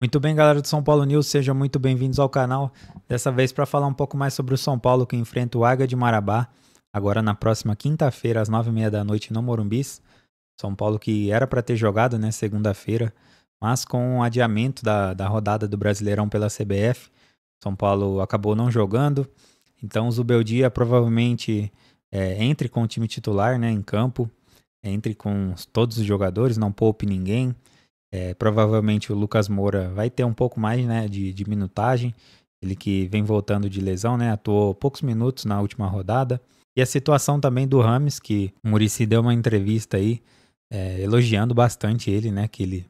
Muito bem, galera do São Paulo News, sejam muito bem-vindos ao canal. Dessa vez para falar um pouco mais sobre o São Paulo que enfrenta o Águia de Marabá, agora na próxima quinta-feira, às nove e meia da noite, no Morumbis. São Paulo que era para ter jogado, né, segunda-feira, mas com o adiamento da, da rodada do Brasileirão pela CBF, São Paulo acabou não jogando. Então o Zubeldia provavelmente é, entre com o time titular, né, em campo, entre com todos os jogadores, não poupe ninguém. É, provavelmente o Lucas Moura vai ter um pouco mais né, de, de minutagem. Ele que vem voltando de lesão, né? Atuou poucos minutos na última rodada. E a situação também do Rames, que o Murici deu uma entrevista aí, é, elogiando bastante ele, né? Que ele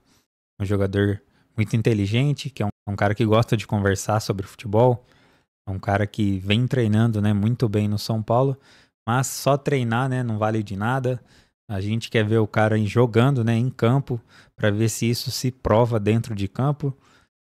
é um jogador muito inteligente, que é um, é um, cara que gosta de conversar sobre futebol, é um cara que vem treinando né, muito bem no São Paulo, mas só treinar né, não vale de nada. A gente quer ver o cara jogando, né, em campo, para ver se isso se prova dentro de campo.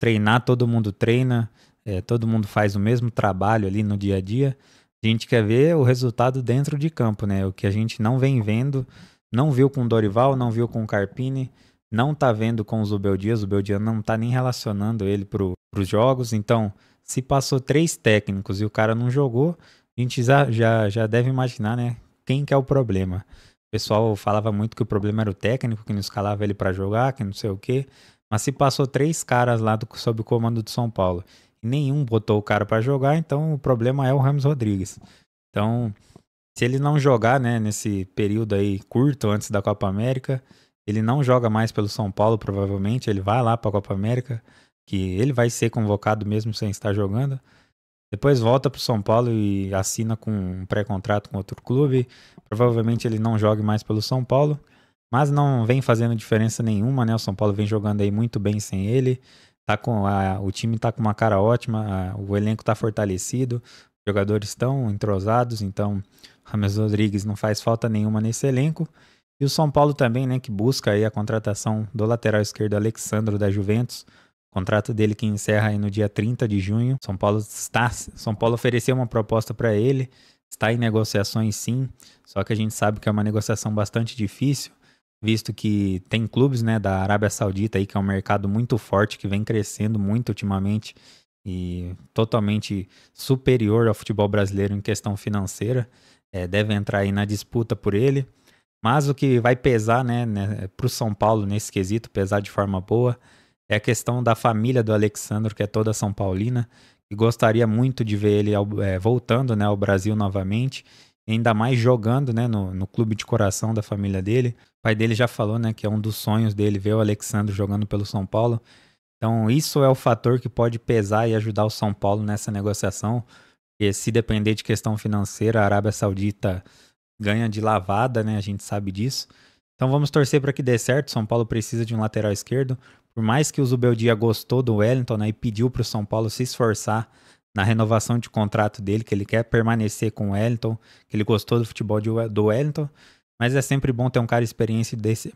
Treinar, todo mundo treina, é, todo mundo faz o mesmo trabalho ali no dia a dia. A gente quer ver o resultado dentro de campo, né? O que a gente não vem vendo, não viu com o Dorival, não viu com o Carpini, não tá vendo com o Zubeldia. O Zubeldia não tá nem relacionando ele pro, pros jogos. Então, se passou três técnicos e o cara não jogou, a gente já, já, já deve imaginar, né? Quem que é o problema pessoal falava muito que o problema era o técnico, que não escalava ele para jogar, que não sei o quê. Mas se passou três caras lá do, sob o comando do São Paulo e nenhum botou o cara para jogar, então o problema é o Ramos Rodrigues. Então, se ele não jogar, né, nesse período aí curto antes da Copa América, ele não joga mais pelo São Paulo, provavelmente, ele vai lá para a Copa América, que ele vai ser convocado mesmo sem estar jogando. Depois volta para o São Paulo e assina com um pré-contrato com outro clube. Provavelmente ele não jogue mais pelo São Paulo, mas não vem fazendo diferença nenhuma, né? O São Paulo vem jogando aí muito bem sem ele. Tá com a, o time tá com uma cara ótima, a, o elenco tá fortalecido, os jogadores estão entrosados, então Rameses Rodrigues não faz falta nenhuma nesse elenco. E o São Paulo também, né, que busca aí a contratação do lateral esquerdo Alexandro da Juventus contrato dele que encerra aí no dia 30 de junho. São Paulo está, São Paulo ofereceu uma proposta para ele, está em negociações sim, só que a gente sabe que é uma negociação bastante difícil, visto que tem clubes, né, da Arábia Saudita aí que é um mercado muito forte que vem crescendo muito ultimamente e totalmente superior ao futebol brasileiro em questão financeira. É, deve entrar aí na disputa por ele. Mas o que vai pesar né, né para o São Paulo nesse quesito, pesar de forma boa, é a questão da família do Alexandre que é toda São Paulina, e gostaria muito de ver ele é, voltando né, ao Brasil novamente, ainda mais jogando né, no, no clube de coração da família dele. O pai dele já falou né, que é um dos sonhos dele ver o Alexandre jogando pelo São Paulo. Então, isso é o fator que pode pesar e ajudar o São Paulo nessa negociação. Porque se depender de questão financeira, a Arábia Saudita ganha de lavada, né? A gente sabe disso. Então vamos torcer para que dê certo. São Paulo precisa de um lateral esquerdo. Por mais que o Zubeldia gostou do Wellington né, e pediu para o São Paulo se esforçar na renovação de contrato dele, que ele quer permanecer com o Wellington, que ele gostou do futebol de, do Wellington, mas é sempre bom ter um cara experiente desse.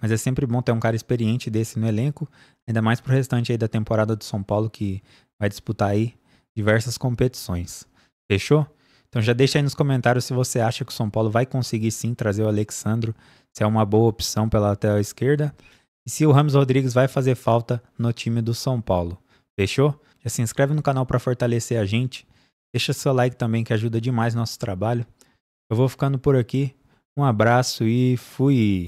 Mas é sempre bom ter um cara experiente desse no elenco, ainda mais pro restante aí da temporada do São Paulo que vai disputar aí diversas competições. Fechou? Então já deixa aí nos comentários se você acha que o São Paulo vai conseguir sim trazer o Alexandro, se é uma boa opção pela lateral esquerda, e se o Ramos Rodrigues vai fazer falta no time do São Paulo. Fechou? Já se inscreve no canal para fortalecer a gente. Deixa seu like também que ajuda demais nosso trabalho. Eu vou ficando por aqui. Um abraço e fui!